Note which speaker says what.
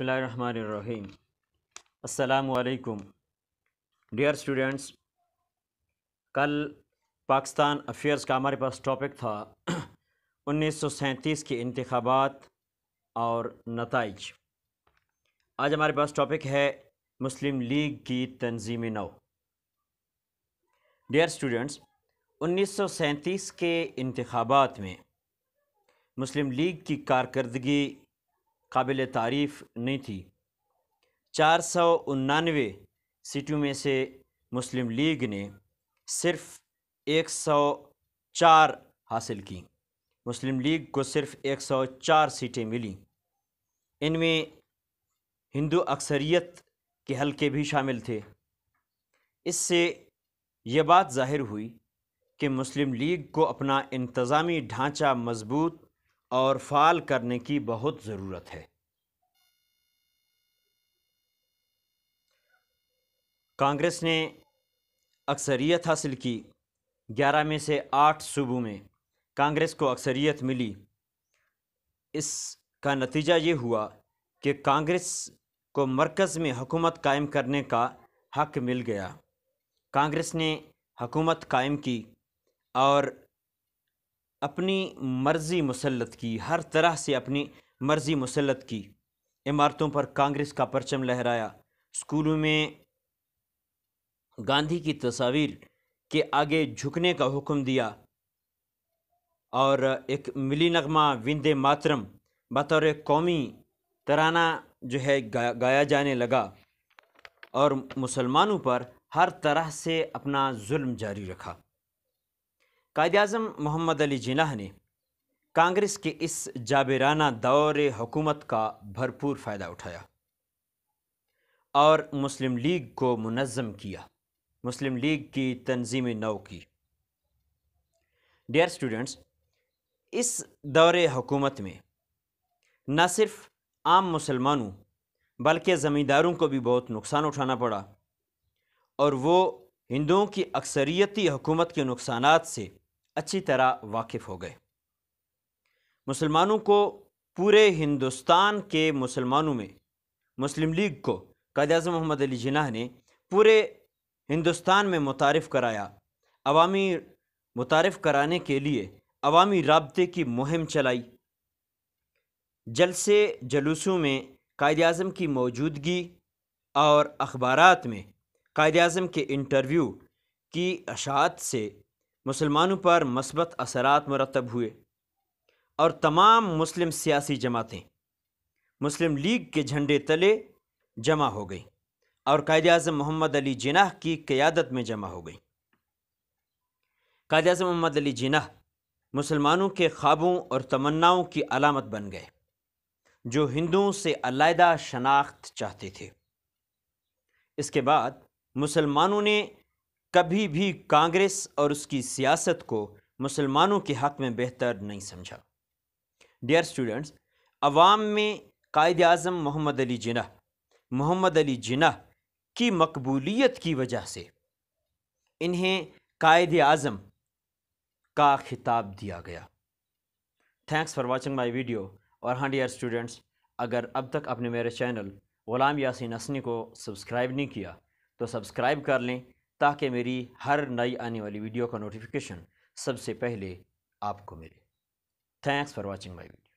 Speaker 1: बसमीम अलकुम dear students कल Pakistan affairs का हमारे पास टॉपिक था उन्नीस के इंतबात और नतज आज हमारे पास टॉपिक है मुस्लिम लीग की तंजीम नौ डियर स्टूडेंट्स उन्नीस के इंतबात में मुस्लिम लीग की कारकर्दगी काबिल तारीफ़ नहीं थी चार सौ उन्नानवे सीटों में से मुस्लिम लीग ने सिर्फ एक सौ चार हासिल की मुस्लिम लीग को सिर्फ एक सौ चार सीटें मिली इनमें हिंदू अक्सरियत के हलके भी शामिल थे इससे ये बात जाहिर हुई कि मुस्लिम लीग को अपना इंतज़ामी ढांचा मजबूत और फाल करने की बहुत ज़रूरत है कांग्रेस ने अक्सरियत हासिल की ग्यारह में से आठ सूबों में कांग्रेस को अक्सरियत मिली इसका नतीजा ये हुआ कि कांग्रेस को मरकज़ में हुकूमत कायम करने का हक मिल गया कांग्रेस ने हुकूमत कायम की और अपनी मर्ज़ी मुसलत की हर तरह से अपनी मर्ज़ी मुसलत की इमारतों पर कांग्रेस का परचम लहराया स्कूलों में गांधी की तस्वीर के आगे झुकने का हुक्म दिया और एक मिली नगमा विंदे मातरम बतौर कौमी तराना जो है गा, गाया जाने लगा और मुसलमानों पर हर तरह से अपना जुल्म जारी रखा कायद अजम मोहम्मद अली जिनाह ने कांग्रेस के इस जाबराना दौर हुकूमत का भरपूर फ़ायदा उठाया और मुस्लिम लीग को मुनज़म किया मुस्लिम लीग की तनजीम नौ की डियर स्टूडेंट्स इस दौर हुकूमत में न सिर्फ आम मुसलमानों बल्कि ज़मींदारों को भी बहुत नुकसान उठाना पड़ा और वो हिंदुओं की अक्सरियती हुकूमत के नुकसान से अच्छी तरह वाकिफ़ हो गए मुसलमानों को पूरे हिंदुस्तान के मुसलमानों में मुस्लिम लीग को कायद अजम मोहम्मद अली जिन्ना ने पूरे हिंदुस्तान में मुतारफ़ कराया अवामी मुतारफ़ कराने के लिए अवामी रबते की मुहिम चलाई जलसे जलूसों में कायद अजम की मौजूदगी और अखबार में कायद अजम के इंटरव्यू की अशात से मुसलमानों पर मस्बत असरात मरतब हुए और तमाम मुस्लिम सियासी जमातें मुस्लिम लीग के झंडे तले जमा हो गई और कायद अजम मोहम्मद अली जिनाह की क़्यादत में जमा हो गई कायद अजम मोहम्मद अली जिनाह मुसलमानों के ख्वाबों और तमन्नाओं की अलामत बन गए जो हिंदुओं से अलायदा शनाख्त चाहते थे इसके बाद मुसलमानों ने कभी भी कांग्रेस और उसकी सियासत को मुसलमानों के हक़ में बेहतर नहीं समझा डियर स्टूडेंट्स अवाम में कायद अजम मोहम्मद अली जिना मोहम्मद अली जिना की मकबूलियत की वजह से इन्हें कायद अजम का खिताब दिया गया thanks for watching my video और हाँ डियर स्टूडेंट्स अगर अब तक आपने मेरे चैनल ग़ुलाम यासिन असनी को सब्सक्राइब नहीं किया तो सब्सक्राइब कर लें ताकि मेरी हर नई आने वाली वीडियो का नोटिफिकेशन सबसे पहले आपको मिले thanks for watching my video